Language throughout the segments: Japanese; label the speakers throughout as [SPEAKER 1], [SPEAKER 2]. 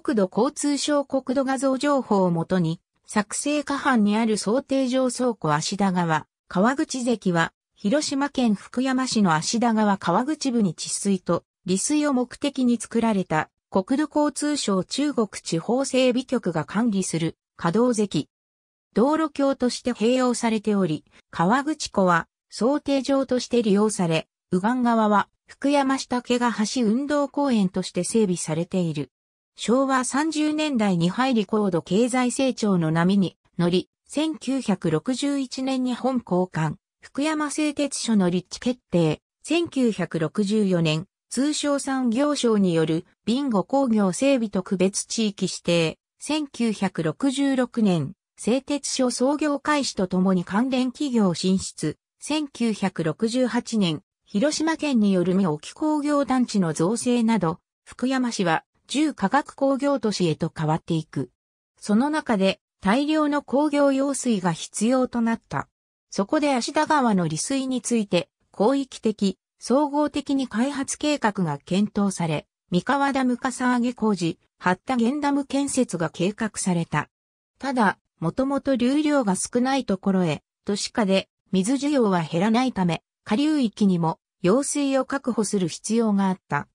[SPEAKER 1] 国土交通省国土画像情報をもとに、作成下半にある想定上倉庫足田川、川口関は、広島県福山市の足田川川口部に治水と、利水を目的に作られた、国土交通省中国地方整備局が管理する、稼働関。道路橋として併用されており、川口湖は想定上として利用され、右岸側は福山下毛が橋運動公園として整備されている。昭和30年代に入り高度経済成長の波に乗り、1961年に本交換、福山製鉄所の立地決定、1964年、通商産業省によるビンゴ工業整備特別地域指定、1966年、製鉄所創業開始とともに関連企業進出、1968年、広島県による妙機工業団地の造成など、福山市は重化学工業都市へと変わっていく。その中で大量の工業用水が必要となった。そこで足田川の利水について広域的、総合的に開発計画が検討され、三河ダムかさ上げ工事、八田源ダム建設が計画された。ただ、もともと流量が少ないところへ、都市化で水需要は減らないため、下流域にも用水を確保する必要があった。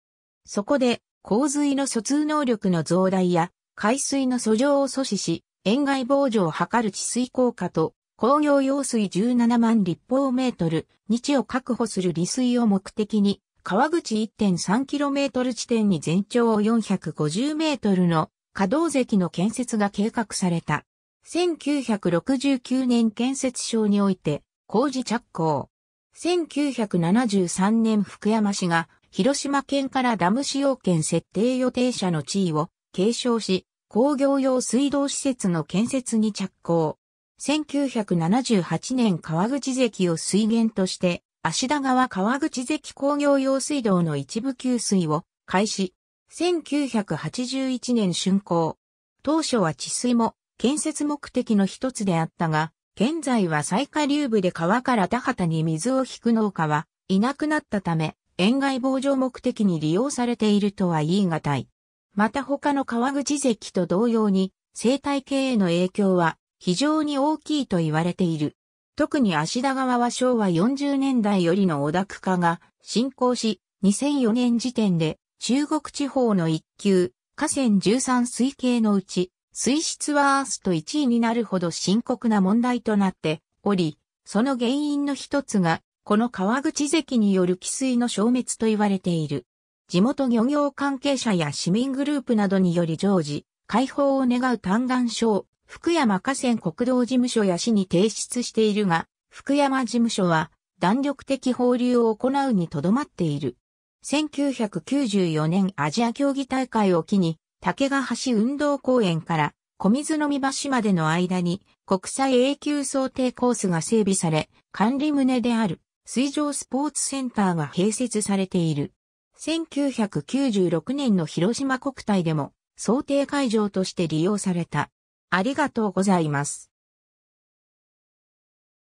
[SPEAKER 1] そこで、洪水の疎通能力の増大や、海水の遡上を阻止し、塩害防除を図る治水効果と、工業用水17万立方メートル、日を確保する利水を目的に、川口 1.3km 地点に全長450メートルの稼働石の建設が計画された。1969年建設省において工事着工。1973年福山市が広島県からダム使用権設定予定者の地位を継承し、工業用水道施設の建設に着工。1978年川口関を水源として、芦田川川口関工業用水道の一部給水を開始。1981年竣工。当初は治水も建設目的の一つであったが、現在は最下流部で川から田畑に水を引く農家はいなくなったため、塩害防除目的に利用されているとは言い難い。また他の川口堰と同様に生態系への影響は非常に大きいと言われている。特に芦田川は昭和40年代よりの汚濁化が進行し、2004年時点で中国地方の一級、河川13水系のうち、水質はアースト1位になるほど深刻な問題となっており、その原因の一つがこの川口関による汽水の消滅と言われている。地元漁業関係者や市民グループなどにより常時、解放を願う嘆願書を福山河川国道事務所や市に提出しているが、福山事務所は弾力的放流を行うにとどまっている。1994年アジア競技大会を機に、竹ヶ橋運動公園から小水飲み橋までの間に国際永久想定コースが整備され、管理棟である。水上スポーツセンターが併設されている。1996年の広島国体でも想定会場として利用された。ありがとうございます。